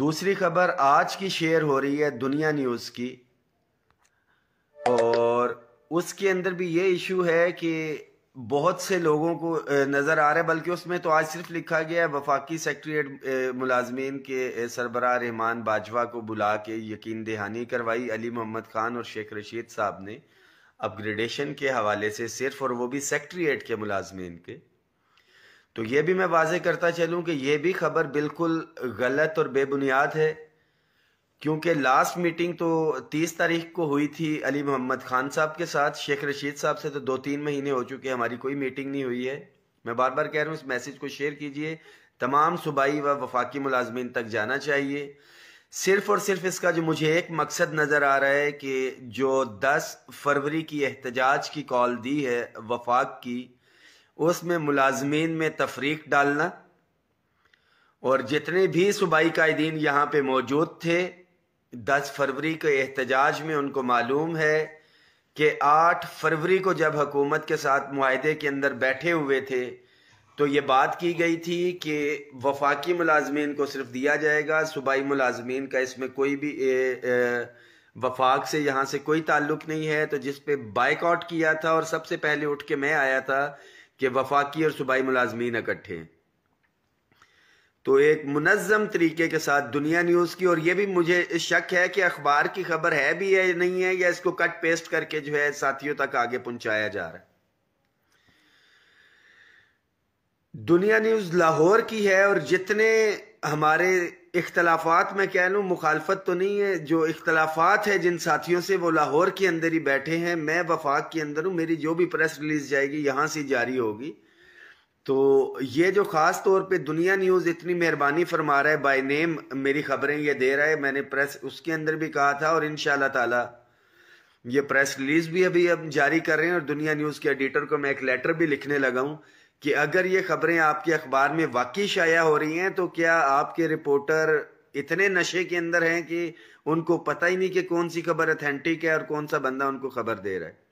दूसरी खबर आज की शेयर हो रही है दुनिया न्यूज़ की और उसके अंदर भी ये इशू है कि बहुत से लोगों को नज़र आ रहा है बल्कि उसमें तो आज सिर्फ लिखा गया है वफाकी सेक्रट्रियट मुलाजमीन के सरबरा रहमान बाजवा को बुला के यकीन दहानी करवाई अली मोहम्मद खान और शेख रशीद साहब ने अपग्रेडेशन के हवाले से सिर्फ और वो भी सेक्रट्रियट के मुलाजमीन के तो ये भी मैं वाजे करता चलूँ कि ये भी खबर बिल्कुल गलत और बेबुनियाद है क्योंकि लास्ट मीटिंग तो तीस तारीख को हुई थी अली मोहम्मद खान साहब के साथ शेख रशीद साहब से तो दो तीन महीने हो चुके हैं हमारी कोई मीटिंग नहीं हुई है मैं बार बार कह रहा हूँ इस मैसेज को शेयर कीजिए तमाम सूबाई व वफाकी मुलाजमीन तक जाना चाहिए सिर्फ और सिर्फ इसका जो मुझे एक मकसद नज़र आ रहा है कि जो 10 फरवरी की एहतजाज की कॉल दी है वफाक की उसमें मुलाजमीन में तफरीक डालना और जितने भी सूबाई कायदीन यहाँ पे मौजूद थे दस फरवरी के एहतजाज में उनको मालूम है कि आठ फरवरी को जब हुकूमत के साथ माहदे के अंदर बैठे हुए थे तो ये बात की गई थी कि वफाकी मुलाजमीन को सिर्फ दिया जाएगा सूबाई मुलाजमीन का इसमें कोई भी ए, ए, वफाक से यहाँ से कोई ताल्लुक नहीं है तो जिस पे बाइकआउट किया था और सबसे पहले उठ के मैं आया था कि वफाकी और सूबाई मुलाजमीन इकट्ठे हैं तो एक मुनज़म तरीके के साथ दुनिया न्यूज़ की और ये भी मुझे शक है कि अखबार की खबर है भी है नहीं है या इसको कट पेस्ट करके जो है साथियों तक आगे पहुंचाया जा रहा है दुनिया न्यूज़ लाहौर की है और जितने हमारे इख्तलाफात में कह लूँ मुखालफत तो नहीं है जो इख्तलाफात है जिन साथियों से वो लाहौर के अंदर ही बैठे हैं मैं वफाक के अंदर हूँ मेरी जो भी प्रेस रिलीज जाएगी यहाँ से जारी होगी तो ये जो ख़ास तौर पे दुनिया न्यूज़ इतनी मेहरबानी फरमा रहा है बाय नेम मेरी खबरें ये दे रहा है मैंने प्रेस उसके अंदर भी कहा था और इन ताला ये प्रेस रिलीज़ भी अभी हम जारी कर रहे हैं और दुनिया न्यूज़ के एडिटर को मैं एक लेटर भी लिखने लगा हूँ कि अगर ये खबरें आपके अखबार में वाकई शाया हो रही हैं तो क्या आपके रिपोर्टर इतने नशे के अंदर हैं कि उनको पता ही नहीं कि कौन सी खबर अथेंटिक है और कौन सा बंदा उनको खबर दे रहा है